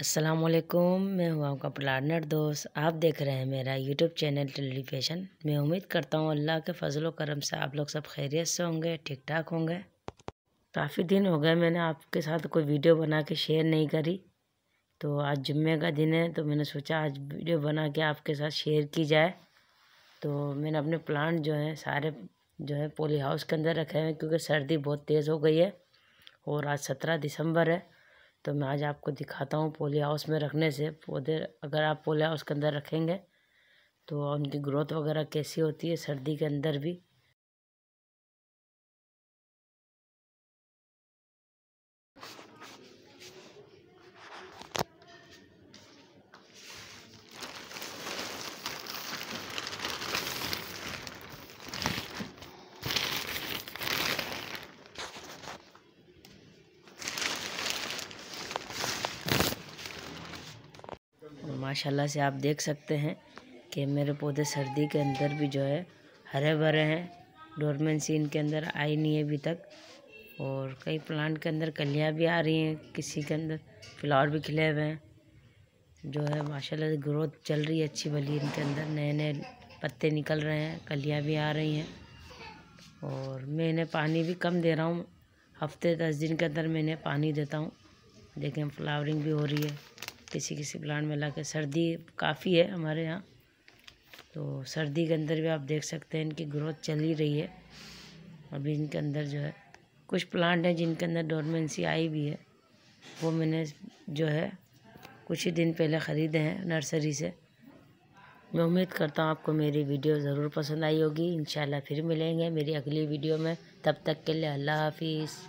असलकुम मैं हूँ आपका प्लानर दोस्त आप देख रहे हैं मेरा यूट्यूब चैनल टेली फैशन मैं उम्मीद करता हूँ अल्लाह के फजलो करम से आप लोग सब खैरियत से होंगे ठीक ठाक होंगे काफ़ी दिन हो गए मैंने आपके साथ कोई वीडियो बना के शेयर नहीं करी तो आज जुम्मे का दिन है तो मैंने सोचा आज वीडियो बना के आपके साथ शेयर की जाए तो मैंने अपने प्लांट जो हैं सारे जो है पोली हाउस के अंदर रखे हैं क्योंकि सर्दी बहुत तेज़ हो गई है और आज सत्रह दिसंबर है तो मैं आज आपको दिखाता हूँ पोली हाउस में रखने से पौधे अगर आप पोली हाउस के अंदर रखेंगे तो उनकी ग्रोथ वगैरह कैसी होती है सर्दी के अंदर भी माशाल्लाह से आप देख सकते हैं कि मेरे पौधे सर्दी के अंदर भी जो है हरे भरे हैं डोरमेंसी इनके अंदर आई नहीं है अभी तक और कई प्लांट के अंदर कलियाँ भी आ रही हैं किसी के अंदर फ्लावर भी खिले हुए हैं जो है माशाल्लाह से ग्रोथ चल रही है अच्छी भली इनके अंदर नए नए पत्ते निकल रहे हैं कलियाँ भी आ रही हैं और मैं इन्हें पानी भी कम दे रहा हूँ हफ्ते दस दिन के अंदर मैं इन्हें पानी देता हूँ देखें फ्लावरिंग भी हो रही है किसी किसी प्लांट में लाके सर्दी काफ़ी है हमारे यहाँ तो सर्दी के अंदर भी आप देख सकते हैं इनकी ग्रोथ चल ही रही है अभी इनके अंदर जो है कुछ प्लांट हैं जिनके अंदर डोरमेंसी आई भी है वो मैंने जो है कुछ ही दिन पहले ख़रीदे हैं नर्सरी से मैं उम्मीद करता हूँ आपको मेरी वीडियो ज़रूर पसंद आई होगी इन फिर मिलेंगे मेरी अगली वीडियो में तब तक के लिए अल्लाह हाफिज़